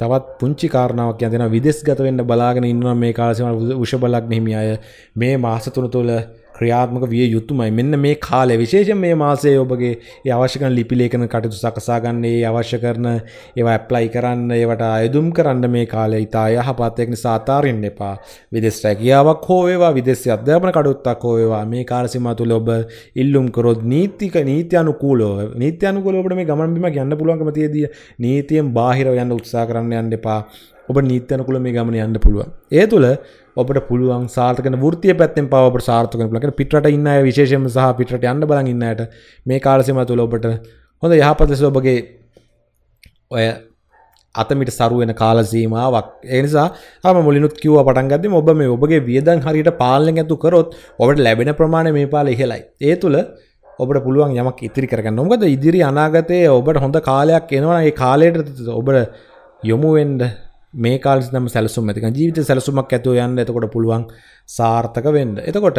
තවත් පුංචි කාරණාවක් යන දෙන විදෙස්ගත වෙන්න බලාගෙන ඉන්නවා මේ කාලසීමාව වෘෂභ ලග්න හිමිය මේ මාස තුන තුළ ක්‍රියාත්මක විය යුතුමයි මෙන්න මේ කාලය විශේෂ මේ මාසේ ඔබගේ අවශ්‍යකන ලිපිලේකන කටතු සකසාගන්නේ අවශ්‍ය කරන ඒවා ඇප්ලයි කරන්න ඒවට අයදුම් කරන්න මේ කාලය ඉතා යහපත්තෙක්නි සාතාරෙන් එපා විදෙස් රැකියාවක් හෝවේවා විදෙස් අධ්‍යාපන කඩුත්තක් හෝවේවා මේ කාරසිම තුළ ඔබ ඉල්ලුම් කරොත් නීතික නීතියනුකූලෝ නීතියනුකූලෝට මේ ගමන්බිම ගන්න පුළුවන්කම තියදී නීතියෙන් බාහිරව යන්න උත්සා කරන්න යන්න එපා ඔබ නීත්‍යනකුල මේ ගමන යන්න පුළුවන් ඒ තුළ ඔබට පුළුවන් සාර්ථකන ෘතිය පැත්තෙන් පව සාර්ථක ලකට පිට ඉන්න විශේෂම සහ පිට යන්න බලන් ඉන්නට මේ කාලසිම තුළ ඔබට හොඳ යහපතස ඔබගේ ඔය අතමිට සරුවෙන කාලසීමාවක් ඒනිසා හම මුලිනුත් කිව පටන්ගද ඔබ මේ ඔබගේ වියදන් හරිට පාලෙන් ඇතු කරොත් ඔබට ලැබෙන ප්‍රමාණය මේ පාල ඉහෙලයි ඒ තුළ ඔබට පුළුවන් යමක් ඉතිරි කරගන්න නොකද ඉදිරි අනාගතය ඔබට හොඳ කාලයක් එනවනගේ කාලයට ඔබට යොමුුවෙන්ඩ මේ කාල්සිනම සැලසුම් ඇතික ජීවිත සැලසුමක් ඇතුව යන්න එතකොට පුළුවන් සාර්ථක වෙන්ඩ. එතකොට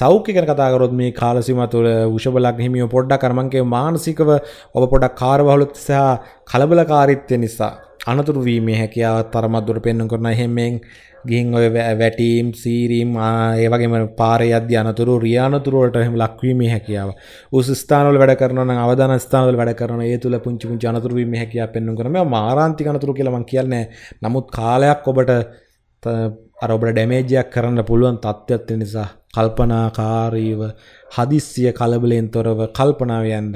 සෞඛ්‍ය කන කතාකරොත් මේ කාලසිම තුළ විෂබලක් හිමියෝ පොඩ්ඩක් කරමන්ගේ මානසිකව ඔබ පොඩක් කාරවහලුත් සහ කලබලකාරිත්‍ය නිසා අනතුරු වීමේ හැකියාවත් තරමත්දුර පෙන්න්න කරන හෙමෙන් ගිහින් ඔය වැටීම් සීරීම් ඒවගේම පාරය අධ්‍ය අනතුරු රියානතුරුවට හම ලක්වීම හැකියාව උස් ස්ථානල වැඩ කරන අවධන ස්ථානල වැඩ කරන ඒ තුළ පුංචි පුංචි අනතුරුවීම හැකිය පෙන්ු කරම මාරන්ති අනතුරු කියලම කියන්නේ නමුත් කාලයක් ඔබට අරඔබට ඩැමේජයක් කරන්න පුළුවන් තත්ත්වත්ති නිසා කල්පනාකාරීව හදිස්සිය කලබලෙන් තොරව කල්පනාවයන්ද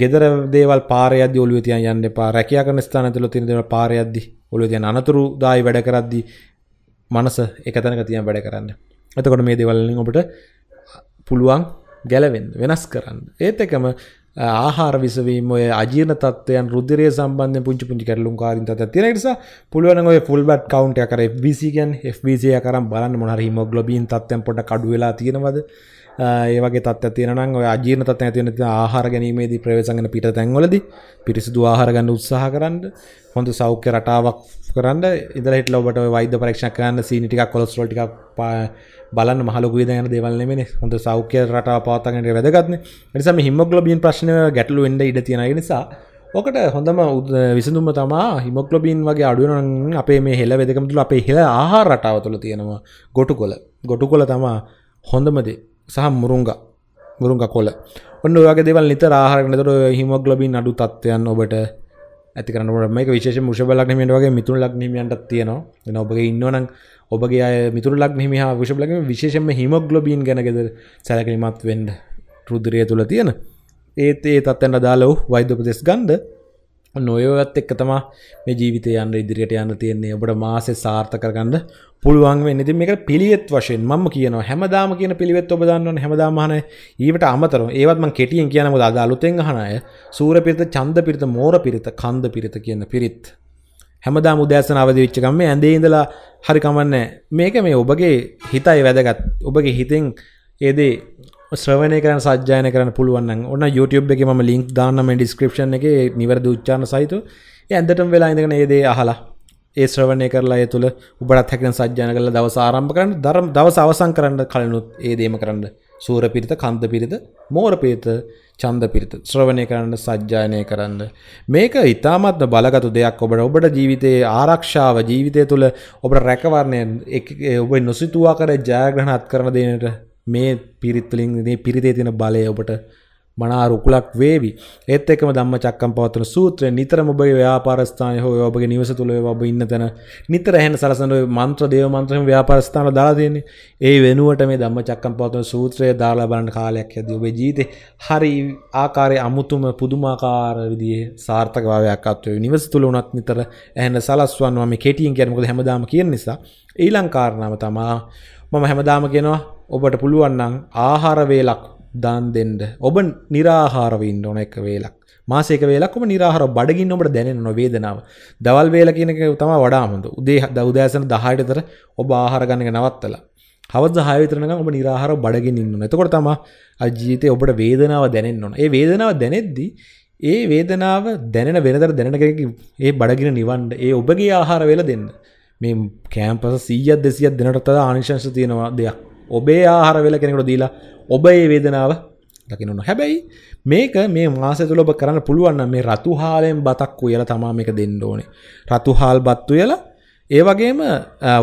ගෙදර දේවල් පාරයද ඔලුව තියන් යන්න පා රැකයා කරන ස්ථානතුල තිනදව පාරයද්දි ඔලු තියන් අනතුරු දායි වැඩ කරද්දි මනස එකතැනක තියන් වැඩ කරන්න එතකොට මේ දෙවලින් ඔබට පුළුවන් ගැලවෙන් වෙනස් කරන්න ඒත් එකම ආහාර විසවීම ඔය අජීන තත්වයන් රුදිරය සම්බන්ධ පුංචි පුංචි කරලුම් කාරින් තත් තියෙන නිසා පුළුවන් ඔය ෆුල් බැට් කවුන්ට් එක කර FBC කියන්නේ FBC කරන් බලන්න මොන හරි හිමොග්ලොබින් තත්ත්වයන් පොඩ්ඩක් අඩු වෙලා තියෙනවද ඒවගේ තත් තියන අජීන තත් ඇතින ආහාර ගැනීමේද ප්‍රවේශගන පිට තැන්වලද පිරිසිදු ආහරගන්න උත්සාහ කරන්න හොඳ සෞඛ්‍ය රටාවක් කරන්න ඉදර හිට ලබට වෛද පරක්ෂකන්න සීනිටික් කොස්රොටික් බලන්න මහලොක දන දෙවල්ලෙමෙන හොඳ සෞඛ්‍ය රට පාතකට වැදගත්න නිසම හිමක්ලොබින් ප්‍රශ්න ගැටලු වෙන්ඩ ඉඩ තියෙන නිසා ඕකට හොඳම උද විසඳුම තමා හිමක්ලොබීන් වගේ අඩුවන අපේ මේ හෙල වෙදකමතුළ අපේ හෙළ ආහා රටාව තුළ තියෙනවා ගොටු කොල ගොටු කොල තමා හොඳමදේ සහ මුරුංග මුරුංග කොල ඔන්න ඔයාගේ දෙවල් නිත රාහරනතර හිමොග්ලොබින් අඩු තත්වයන් ඔබට ඇතිකරනට මේක විශේෂ මුෂබ ලක්නමට වගේ මිතුර ලක්නීමයන්ට තියෙනවා එන ඔබගේ ඉන්නවනම් ඔබගේ අය මිතුර ලක්නීම හා විෂබලක විශේෂම හිමොග්ලොබීන් ගැනගෙද සැලකිරීමත් වෙන්ඩ රුදරය තුළ තියෙන ඒත් ඒ තත්වන්න දාලව වෛද්‍යපදෙස් ගන්ඩ නොයවත් එක්ක තමා මේ ජීවිත යන්න ඉදිරියට යන්න තියෙන්නේ ඔබට මාසෙ සාර්ථක කරගන්න පුළුවන් වෙන්නේ. ඉතින් මේක පිළිවෙත් වශයෙන් මම කියනවා හැමදාම කියන පිළිවෙත් ඔබ දන්නවනේ හැමදාම අහන ඊවට අමතරව ඒවත් මම කෙටියෙන් කියන මොකද අද අලුතෙන් අහන අය සූර්ය පිරිත, ඡන්ද පිරිත, මෝර පිරිත, කන්ද පිරිත කියන පිරිත් හැමදාම උදෑසන අවදි වෙච්ච ගමන් මේ ඇඳේ ඉඳලා හරි කමන්නේ මේක මේ ඔබගේ හිතයි වැදගත්. ඔබගේ හිතෙන් ඒ දේ ශ්‍රවණය කරන සජ්‍යායන කරන පුළුවන් ඔන්න YouTube එක ම ලින්ක් දාන්නම ඩිස්ක්‍රපෂන් එක නිවැරදි උච්චාන සහිතු ඇන්දටම වෙලා ඉඳගෙන ඒදේ අහලා ඒ ශ්‍රවණය කරලා ඒ තුළ උබටත් හැකන සජ්‍යාන කල දවස ආරම්භ කරන්න දරම් දවස අවසන් කරන්න කලනුත් ඒදේම කරන්න සූර පිරිත කන්ද පිරිත මෝර පිරිත චන්ද පිරිත ශ්‍රවණය කරන්න සජ්‍යායනය කරන්න මේක ඉතාමත්ම බලගතු දෙයක් ඔබට ඔබට ජීවිතයේ ආරක්ෂාව ජීවිතය තුළ ඔබට රැකවරණය ඔබ නොසිතුවා කර ජයග්‍රහණත් කරන දෙනට මේ පිරිත්තුලින් මේ පිරිතේ තියෙන බලය ඔබට මනාරුකුලක් වේවි ඒත් එක්කම ධම්ම චක්කම් පවත්වන සූත්‍රය නිතරම ඔබගේ ව්‍යාපාරස්ථානය හෝ ඔබගේ නිවස තුළ ඔබ ඉන්න තැන නිතර ඇහෙන සලසන මන්ත්‍ර දේව මන්ත්‍රම ව්‍යාපාරස්ථාන දාලා තියෙන්නේ ඒ වෙනුවට මේ ධම්ම චක්කම් පවත්වන සූත්‍රය දාලා බලන්න කාලයක් යද්දී ඔබේ ජීවිතේ හරි ආකාරයේ අමුතුම පුදුමාකාර විදිහේ සාර්ථකභාවයක් අත්වේ නිවස තුළ උනත් නිතර ඇහෙන සලස්වන්නවා මේ කෙටියෙන් කියන්නේ මොකද හැමදාම කියන නිසා ඊළඟ කාරණාව තමයි මම හැමදාම කියනවා ඔබට පුළුවන් නම් ආහාර වේලක් දාන් දෙන්න. ඔබ निराහාරව ඉන්න ඕන එක වේලක්. මාසයක වේලක් ඔබ निराහාරව බඩගින්න ඔබට දැනෙන වේදනාව. දවල් වේල කියන එක තමයි වඩාම හොඳ. උදේ උදෑසන 10ට විතර ඔබ ආහාර ගන්න එක නවත්තලා. හවස 10 විතර නම් ඔබ निराහාරව බඩගින්න ඉන්න ඕන. එතකොට තමයි ජීවිතේ ඔබට වේදනාව දැනෙන්න ඕන. ඒ වේදනාව දැනෙද්දී ඒ වේදනාව දැනෙන වෙනතර දැනෙන කෙනෙක් ඒ බඩගින නිවන්න ඒ ඔබගේ ආහාර වේල දෙන්න. මේ කෑම්පස 100ක් 200ක් දෙනට තද ආනිශංශ තියෙනවා දෙයක්. ඔබේ ආහාර වෙල කෙනෙකුට දීලා ඔබ ඒ වේදනාව දකිනන්න හැබැයි මේක මේ මාස තුළ ඔබ කරන්න පුළුවන් මේ රතු හාලයෙන් බතක් උයලා තමා මේක දෙන්න ඕනේ රතු හාල් බත්තු යලා ඒ වගේම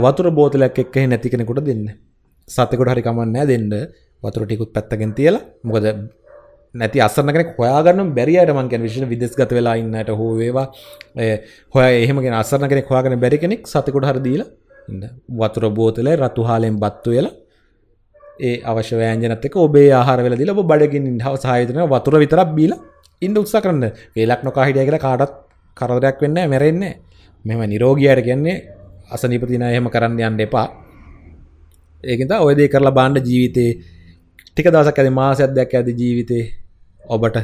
වතුර බෝතලයක් එක්ක නැති කෙනෙකුට දෙන්න සතෙකුට හරි කමන්නෑ දෙන්න වතුර ටිකුත් පැත්තගෙන් තියලා මොකද නැති අසරන කෙනෙක් හොයාගන්න බැරි අයට මං කියන්නේ විශේෂ විදේශගත වෙලා ඉන්නට හෝ වේවා හොය එහෙම කෙන අසරන කෙනෙක් හොයාගන්න බැරි කෙනෙක් සතෙකුට හරි දීලා ඉන්න වතුර බෝතලේ රතු හාලෙන් බත්තු වෙලා ඒ අවශ්‍යවෑන්ජනත එක ඔබේ ආහරවෙල දිල බඩගින් හව සාහිතන වතුර විතරක් බීල ඉන්ඩ උත්ස කරන්න වෙලක් නොකාහිටිය කියලා කාටත් කරදරයක් වෙන්න මැරෙන්නේ මෙම නිරෝගියයට කියන්නේ අසනිපතින එහෙම කරන්න යන්න එපා ඒකත ඔයදේ කරලා බාණ්ඩ ජීවිතේ ටික දසක් ඇද මාසයක් දෙයක් ඇද ජීවිතේ ඔබට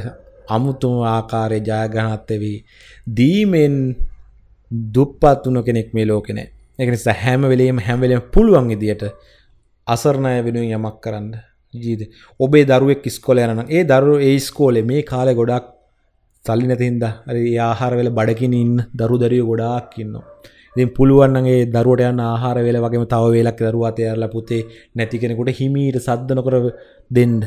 අමුතුම ආකාරය ජයගනත්තවී දීමෙන් දුප්පත් වුණ කෙනෙක් මේ ලෝකෙන එකනිසා හැම වෙලේම හැමවෙලෙන් පුළුවන් ඉදිට අසරණය වෙනුවෙන් යමක් කරන්න ජීද ඔබේ දරුවෙක් ස්කොල යන ඒ දරු ඒ ස්කෝලේ මේ කාලෙ ගොඩක් සල්ලි නැතින්ද ආහාර වෙල බඩකින් ඉන්න දරු දරිය ගොඩාක් ඉන්නවා. ඉතින් පුළුවන්ගේ දරුවට යන්න ආහාර වෙල වගේම තව වෙලක් දරුවා අතයාරලා පුතේ නැති කෙනෙකුට හිමීට සද්ද නොකර දෙන්න.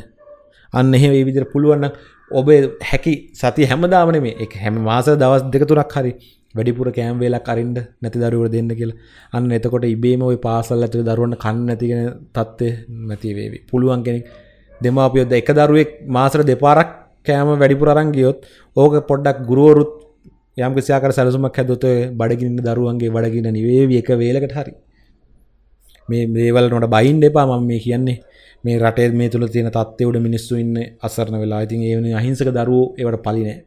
අන්න එහෙම ඒ විදිහට පුළුවන් නම් ඔබේ හැකි සතිය හැමදාම නෙමෙයි. ඒක හැම මාස දවස් දෙක තුනක් හරි වැඩිපුර කෑම් වේලක් අරින්ද නැති දරුවට දෙන්න කියලා. අන්න එතකොට ඉබේම ওই පාසල් ඇතුලේ දරුවන්ට කන්න නැතිගෙන තත්ත්වය නැති වේවි. පුළුවන් කෙනෙක් දෙමාපියෝ එක දරුවෙක් මාසෙට දෙපාරක් කෑම වැඩිපුර අරන් ගියොත් ඕක පොඩ්ඩක් ගුරුවරුත් යම් කිසි ආකාර සැලසුමක් හැදුවොත් ඔය බඩගින්න දරුවන්ගේ බඩගින්න නිවේවි එක වේලකට හරි. මේ දේවල් නොට බයින් එපා මම මේ කියන්නේ. මේ රටේ මේ තුල තියෙන තත්ත්වය උඩ මිනිස්සු ඉන්නේ අසරණ වෙලා. ඉතින් ඒ වෙන අහිංසක දරුවෝ ඒවට පලිනේ.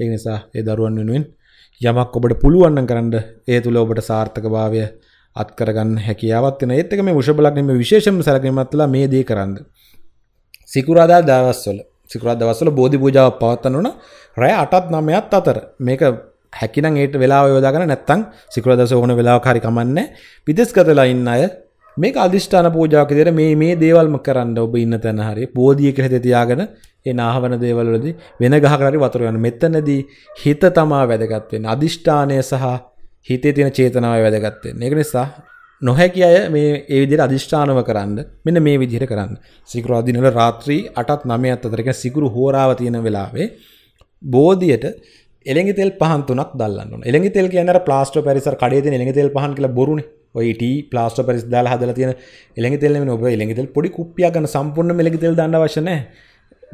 ඒ නිසා ඒ දරුවන් වෙනුවෙන් යමක් ඔබට පුළුවන්න කරන්න ඒ තුළ ඔබට සාර්ථක භාවය අත්කරගන්න හැකියාවත් වෙන ඒත් එක මේ වෘෂභ ලග්නෙම විශේෂම සැලකීමත්ලා මේ දේ කරන්න. සිකුරාදා දවස්වල සිකුරාදා දවස්වල බෝධි පූජාවක් පවත්වන්න ඕන රෑ 8ත් 9ත් අතර මේක හැකිනම් ඒට වෙලාව යොදාගෙන නැත්තම් සිකුරාදා දවසේ ඕන වෙලාවක හරි කමන්නේ විදේශගතලා ඉන්න අය මේක අධිෂ්ඨාන පූජාවක් විදිහට මේ මේ දේවල්ම කරන්න ඔබ ඉන්න තැන හරි බෝධිය කියලා තියාගෙන ඒ නාහවන දේවල්වලදී වෙන ගහකට හරි වතුර යන මෙතනදී හිත තමා වැදගත් වෙන්නේ අදිෂ්ඨානය සහ හිතේ තියෙන චේතනාවයි වැදගත් වෙන්නේ ඒක නිසා නොහැකි අය මේ ඒ විදිහට අදිෂ්ඨානව කරන්න මෙන්න මේ විදිහට කරන්න. සිකුරු අදිනවල රාත්‍රී 8ත් 9ත් අතර කියන්නේ සිකුරු හෝරාව තියෙන වෙලාවේ බෝධියට එළඟි තෙල් පහන් තුනක් දැල්ලන්න ඕන. එළඟි තෙල් කියන්නේ අර ප්ලාස්ටර් පැරිසර් කඩේ තියෙන එළඟි තෙල් පහන් කියලා බොරුනේ. ඔය ටී ප්ලාස්ටර් පැරිස් දාලා හදලා තියෙන එළඟි තෙල් නෙමෙයි ඔබ එළඟි තෙල් පොඩි කුප්පියක් ගන්න සම්පූර්ණ එළඟි තෙල් දාන්න අවශ්‍ය නැහැ.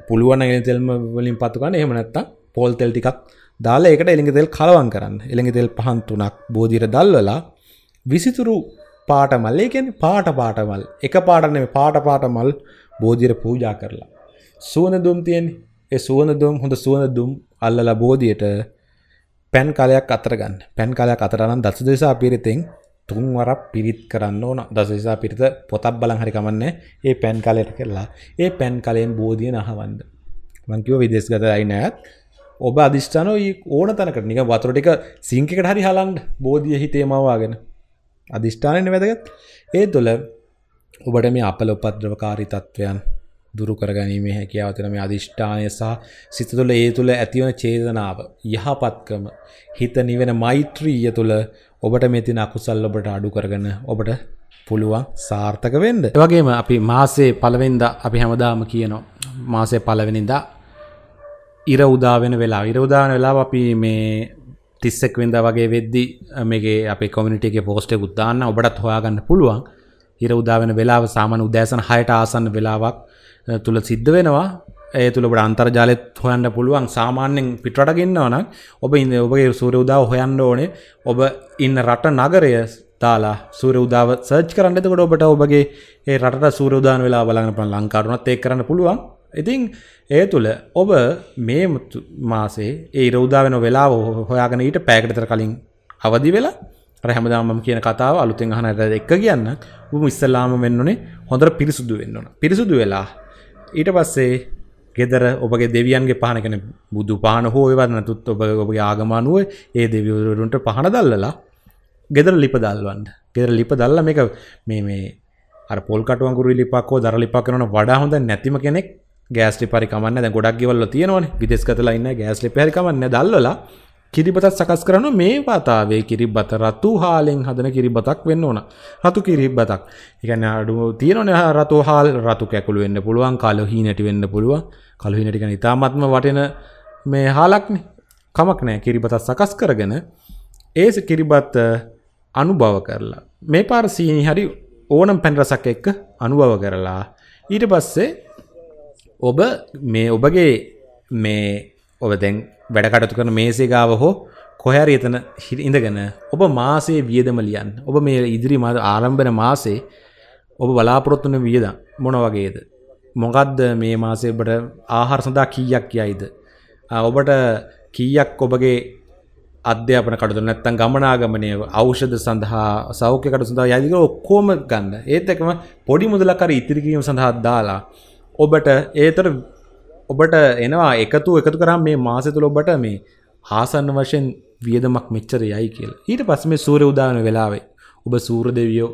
පුළුවන් එ තෙල්ම වලින් පතුකන්න එහෙම නැත්තා පෝල් තෙල් ටිකක් දාලා එකට එළඟ තෙල් කලවන් කරන්න එළඟ තෙල් පහන් තුනක් බෝධීර දල්වලා විසිතුරු පාට මල් ඒකෙන් පාට පාටමල් එක පාටනේ පාට පාට මල් බෝධීර පූජා කරලා සුවන දුම් තියෙන්නේ ඒ සුවන දුම් හොඳ සුවන දුම් අල්ලලා බෝධියට පැන් කලයක් අතරගන්න පැන් කලයක් අතරනම් දසු දෙසා පිරිතෙන් තුන්වරක් පිරිත් කරන්න ඕන දසසා පිරිත පොතක් බලන් හරි කමන්නේ ඒ පැන් කලයට කරලා ඒ පැන් කලයෙන් බෝධිය නහවන්ද මංකිව විදේශගත අයිනයත් ඔබ අධිෂ්ඨාන ඕන තනකට නික වතුරටික සිංකට හරි හලන්ඩ බෝධිය හිතේ මවාගෙන අධිෂ්ඨානයට වැදගත් ඒ තුළ ඔබට මේ අපල උපද්‍රවකාරී තත්ත්වයන් දුරු කරගැනීමේ හැකියාව තියෙන මේ අදිෂ්ඨානය සහ සිත තුළ ඒ තුළ ඇතිවන චේතනාව යහපත්කම හිත නිවෙන මෛත්‍රිය තුළ ඔබට මේ තියෙන අකුසල් ඔබට අඩු කරගෙන ඔබට පුළුවන් සාර්ථක වෙන්න. ඒ වගේම අපි මාසේ පළවෙනිදා අපි හැමදාම කියනවා මාසේ පළවෙනිදා ඉර උදා වෙන වෙලාව. ඉර උදා වෙන වෙලාව අපි මේ තිස්සෙක් වෙන්ද වගේ වෙද්දි මේකේ අපේ කොමියුනිටි එකේ පෝස්ට් එකක් දාන්න ඔබටත් හොයාගන්න පුළුවන්. ඉර උදා වෙන වෙලාව සාමාන්‍ය උදෑසන 6ට ආසන්න වෙලාවක්. තුළ සිද්ධ වෙනවා ඒ තුළට අන්තර්ජාලයත් හොයන්න පුළුවන් සාමාන්‍යෙන් පිටරටගන්නවනක් ඔබ ඉන්න ඔබගේ සූර උදාව හොයන්න ඕනේ ඔබ ඉන්න රට නගරය තාලා සූර උදාව සර්ච් කරන්නතකොට ඔබට ඔබගේ ඒ රට සූර උදාන වෙලා බලන්න පන් ලංකාරුනත් ඒ කරන්න පුළුවන් ඉතින් ඒ තුළ ඔබ මේ මාසේ ඒ රෞදා වෙන වෙලාව හොයාගෙන ඊට පෑකටතර කලින් අවදි වෙලා රැහමදාමම් කියන කතාව අලුතෙන් අහනට එක්ක කියන්න උම ඉස්සල්ලාම වෙන්නනේ හොඳර පිරිසුදු වෙන්නන පිරිසුදු වෙලා ඊට පස්සේ ගෙදර ඔබගේ දෙවියන්ගේ පහනකන බුදු පහන හෝ වන්නතුත් ඔබ ඔබගේ ආගමානුව ඒ දෙවිවරුන්ට පහන දල්ලලා ගෙදර ලිප දල්වන්න ගෙදර ලිප දල්ල මේක මේ මේ අර පොල් කටුවන්කුරු ලිපක්කෝ දර ලිපක් කරන වඩා හොඳ නැතිම කෙනෙක් ගෑස්ලි පරිකමන්න ගොඩක් ගවල්ල තියෙනවන විදෙස් කතලා ඉන්න ගෑස්ලි පරිකමන්න දල්ලලා කිරිබතක් සකස් කරන මේ වතාවේ කිරිබත රතු හාලෙන් හදන කිරිබතක් වෙන්න ඕන. රතු කිරිබතක්. ඒ කියන්නේ අඩු තියෙනවනේ රතු හාල් රතු කැකුළු වෙන්න පුළුවන්, කළු හීනටි වෙන්න පුළුවන්. කළු හීනටි කියන්නේ ඊටාත්ම වටින මේ හාලක්නේ. කමක් නැහැ කිරිබතක් සකස් කරගෙන ඒ කිරිබත් අනුභව කරලා මේ පාර සීනි හරි ඕනම් පැන් රසක් එක්ක අනුභව කරලා ඊට පස්සේ ඔබ මේ ඔබගේ මේ ඔබ දැන් වැඩකටතු කරන මේසේ ගාව හෝ කොහැර එතන ඉඳගෙන ඔබ මාසේ වියදම ලියන් ඔබ මේ ඉදිරි මාද ආරම්භන මාසේ ඔබ බලාපොරොත්තුන වියද මොන වගේද මොකක්ද මේ මාසේ ඔබට ආහාර සඳහා කීයක් යයිද ඔබට කීයක් ඔබගේ අධ්‍යාපන කටු නැත්තන් ගමනාගමනය අවෂද සඳහා සෞඛ්‍යකට සඳහා යදික ඔක්කෝම ගන්න ඒත් එකම පොඩි මුදලකර ඉතිරිකිරීම සඳහා දාලා ඔබට ඒතර ඔබට එනවා එකතු එකතු කරම් මේ මාසතුල ඔබට මේ හාසන්න වශයෙන් වියදමක් මෙච්චර යයි කියලා ඊට පස්ස මේ සූර උදාන වෙලාවේ ඔබ සූර දෙවියෝ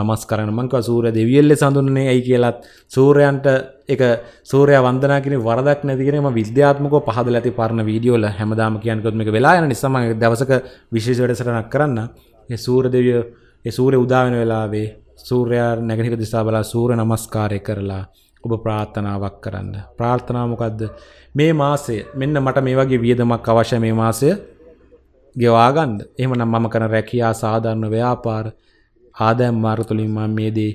නමස් කරන මංක සූර දෙවියල්ල සඳුන්නේ ඇයි කියලත් සූරයන්ට එක සූරය වන්දනාකින වරදක් නැතිකරම විද්‍යාත්මක පහද ඇති පරණ වීඩියෝල හැමදාම කියන්කොත්ම වෙලා යන නිසම දවසක විශේෂ වැඩසරනක් කරන්න සූර දෙවිය සූරය උදාවෙන වෙලාවේ සූරයා නැගනික දිසා බලා සූර නමස්කාරය කරලා ඔබ ප්‍රාර්ථනාවක් කරන්න. ප්‍රාර්ථනාමකක්ද මේ මාසය මෙන්න මට මේ වගේ වියදමක් අවශ්‍ය මේ මාසය ගෙවාගන්ඩ එහමනම් මම කන රැකයා සාධරණ ව්‍යාපාර ආදෑම් මාර්තුලින්ම මේදී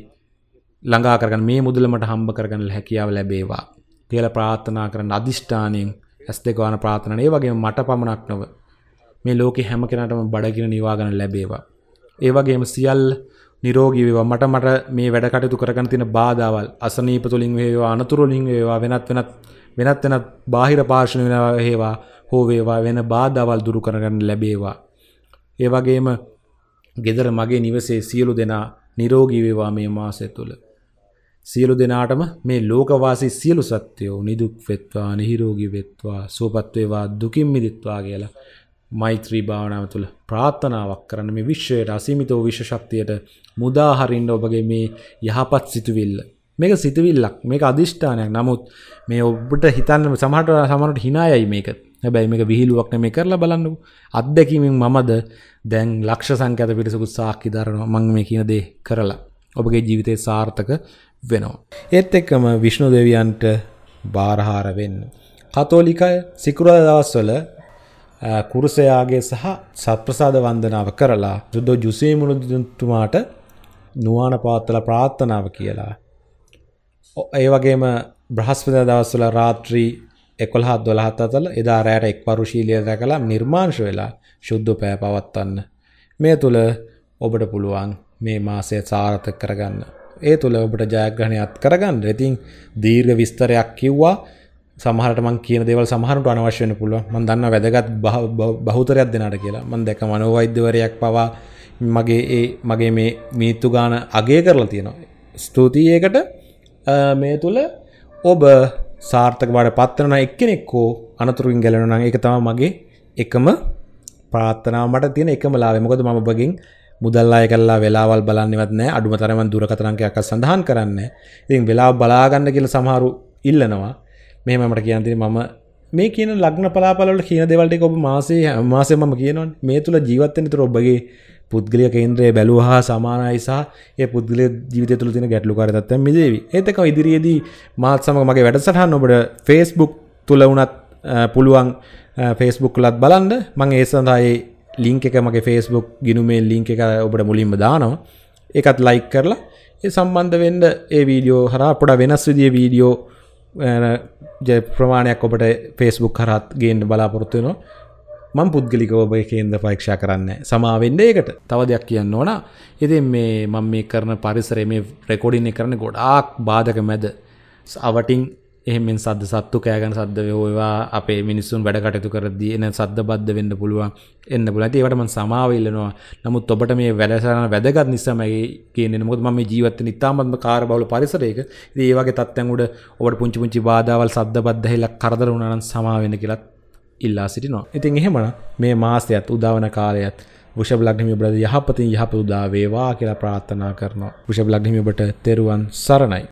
ළඟාකරගන් මේ මුදලමට හම්බ කරගන හැකියාව ලැබේවා. කියල ප්‍රාර්ථනා කරන අධිෂ්ඨානයෙන් ඇස් දෙකවාන ප්‍රාථනය වගේ මට පමණක් නොව මේ ලෝක හැම කෙනටම බඩගෙන නිවාගන ලැබේවා. ඒවගේම සියල් නිරෝගී වේවා මට මට මේ වැඩ කටයුතු කරගෙන තියෙන බාධාවල් අසනීප තුලින් වේවා අනතුරු වලින් වේවා වෙනත් වෙනත් වෙනත් වෙනත් බාහිර පාර්ශ්ව වෙනවා වේවා හෝ වේවා වෙන බාධාවල් දුරු කරගන්න ලැබේවා ඒ වගේම ගෙදර මගේ නිවසේ සියලු දෙනා නිරෝගී වේවා මේ මාසය තුළ සියලු දෙනාටම මේ ලෝකවාසී සියලු සත්වයෝ නිදුක් වෙත්වා නිරෝගී වෙත්වා සුවපත් වේවා දුකින් මිදෙත්වා කියලා මෛත්‍රී භාවනාව තුළ ප්‍රාර්ථනාවක් කරන්න මේ විශ්වයට අසීමිත වූ විශ්ව ශක්තියට මුදාහරින්න ඔබගේ මේ යහපත් සිතුවිල්ල. මේක සිතවිල්ලක් මේක අධිෂ්ඨානයක් නමුත් මේ ඔබට හිතන්න සමහට සමනට හිනායයි මේක හැබැයි මේක විහිලුවක් මේ කරලා බලන්නකු අත්දැකීමෙන් මමද දැන් ලක්ෂ සංකඇත පිරිසකුත් සාක්කි දරනවා මං මේ කියන දේ කරලා ඔබගේ ජීවිතය සාර්ථක වෙනවා. ඒත් එක්කම විශ්ණු දෙවියන්ට බාරහාර වෙන්න. කතෝලිකය සිකුරල දවස්වල කුරුසයාගේ සහ සත්ප්‍රසාද වන්දනාව කරලා යුද්ධ ජුසේ මුණදුතුමාට නුවාන පවත්තල ප්‍රාත්ථනාව කියලා. ඒ වගේම බ්‍රහස්පද දවස්වල රාත්‍රී එකොළහත් දොළහත් අතල එදා රෑට එක් පරුශීලිය දැකලා නිර්මාංශ වෙලා ශුද්ධ පෑ පවත්වන්න. මේ තුළ ඔබට පුළුවන් මේ මාසය සාරථ කරගන්න. ඒ තුළ ඔබට ජයග්‍රහණයත් කරගන්න ඉතින් දීර්ඝ විස්තරයක් කිව්වා සමහරට මං කියන දේවල් සමහරට අනවශ්‍ය වෙන්න පුළුවන්. මම දන්නවා වැදගත් බහුතරයක් දෙනාට කියලා. මම දැක මනෝවෛද්‍යවරයෙක් පවා මගේ ඒ මගේ මේ මීත්තු ගාන අගේ කරලා තියෙනවා ස්තුතියකට මේ තුළ ඔබ සාර්ථක බඩ පත්තරන එක්කෙනෙක්කෝ අනතුරින් ගැලෙන නම් එක තම මගේ එකම ප්‍රාත්ථනාව මට තියෙන එකම ලාභය මොකද මම ඔබගෙන් මුදල් අය කරලා වෙලාවල් බලන්නවත් නැහැ අඩුම තරමන් දුරකථනකයක් සඳහන් කරන්න. ඉතින් වෙලාව බලා ගන්න කියලා සමහරු ඉල්ලනවා. මෙහෙම මට කියන්න තියෙන්නේ මම මේ කියන ලග්න පලාපල වල කියන දේවල් ටික ඔබ මාසේ මාසේ මම කියනවනේ. මේ තුල ජීවත් වෙන තුර ඔබගේ පුද්ගලිය කේන්ද්‍රය බැලූ හා සමානයිසා ඒ පුද්ගල ජීවිත තුළ තින ගැටලු කරතත් මිදේවි ඒතක ඉදිරියේදී මාත් සමඟ මගේ වැඩසටහන් ඔබට ෆේස්බුක් තුළ වුණත් පුළුවන් ෆේස්බුක් ලත් බලන්ඩ මං ඒ සඳහායේ ලිංක එක මගේ ෆේස්බුක් ගිනුමේ ලිංක එක ඔබට මුලින්ම දානවා එකත් ලයික් කරලා ඒ සම්බන්ධ වෙන්ඩ ඒ වීඩියෝ හරා පොඩ වෙනස් විදිිය වීඩියෝ ප්‍රමාණයක් ඔබට ෆේස්බුක් හරත් ගේන්න බලාපොරොත්තුවෙනවා මං පුද්ගලිකෝබ කේන්ද පරීක්ෂා කරන්න සමාවෙන්ඩ ඒකට තව දෙයක් කියන්න ඕන ඉතින් මේ මං මේ කරන පරිසරේ මේ ප්‍රකෝඩින්න කරන ගොඩාක් බාධක මැද අවටින් එහෙමෙන් සද සත්තු කෑගන සද්ද වයෝවා අපේ මිනිස්සුන් වැඩකටතු කරදී එන සද්ද බද්ධ වෙන්න පුළුවන් එන්න පුල ඇති ඒවටම සමාවල්ලනවා නමුත් ඔබට මේ වැඩසරන වැදගත් නිසාමගේ කියන මුත් ම ජීවත නිතාමත්ම කාර බවල පරිසරයක ඒවගේ තත්තැන් උඩ ඔට පුංචි පුංචි බාධාවල් සද්ද බද්ධහිල කරදර වුණනන් සමාවෙන කියලත් ඉල්ලා සිටිනවා. ඉතින් එහෙමන මේ මාසයත් උදාවන කාලයත් ෂ ලක්්ිමි බ්‍රද යහපතින් යහප උදාවේවා කියලා ප්‍රාත්ථනා කරනවා. ෂ ලක්්ිමි ඔබට තෙරුවන් සරණයි.